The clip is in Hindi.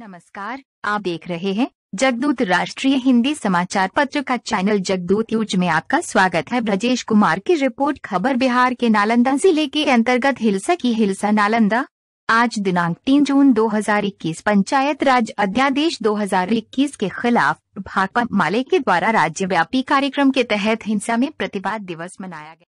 नमस्कार आप देख रहे हैं जगदूत राष्ट्रीय हिंदी समाचार पत्र का चैनल जगदूत यूज में आपका स्वागत है ब्रजेश कुमार की रिपोर्ट खबर बिहार के नालंदा जिले के अंतर्गत हिलसा की हिलसा नालंदा आज दिनांक 3 जून 2021 पंचायत राज अध्यादेश 2021 के खिलाफ भाकपा माले के द्वारा राज्यव्यापी कार्यक्रम के तहत हिंसा में प्रतिवाद दिवस मनाया गया